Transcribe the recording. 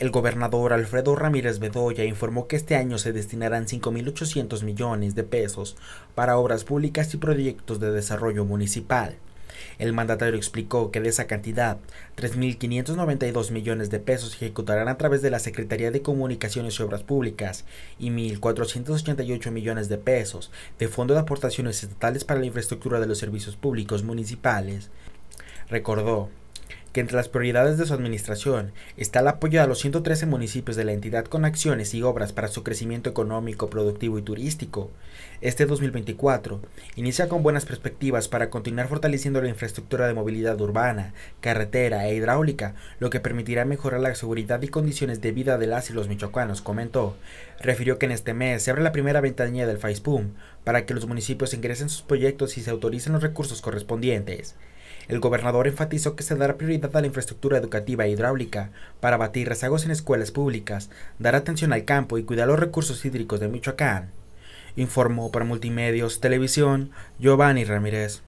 El gobernador Alfredo Ramírez Bedoya informó que este año se destinarán 5.800 millones de pesos para obras públicas y proyectos de desarrollo municipal. El mandatario explicó que de esa cantidad, 3.592 millones de pesos se ejecutarán a través de la Secretaría de Comunicaciones y Obras Públicas y 1.488 millones de pesos de Fondo de Aportaciones Estatales para la Infraestructura de los Servicios Públicos Municipales. Recordó que entre las prioridades de su administración está el apoyo a los 113 municipios de la entidad con acciones y obras para su crecimiento económico, productivo y turístico. Este 2024 inicia con buenas perspectivas para continuar fortaleciendo la infraestructura de movilidad urbana, carretera e hidráulica, lo que permitirá mejorar la seguridad y condiciones de vida de las y los michoacanos, comentó. Refirió que en este mes se abre la primera ventanilla del FAISPUM para que los municipios ingresen sus proyectos y se autoricen los recursos correspondientes. El gobernador enfatizó que se dará prioridad a la infraestructura educativa e hidráulica para abatir rezagos en escuelas públicas, dar atención al campo y cuidar los recursos hídricos de Michoacán. Informó para Multimedios Televisión Giovanni Ramírez.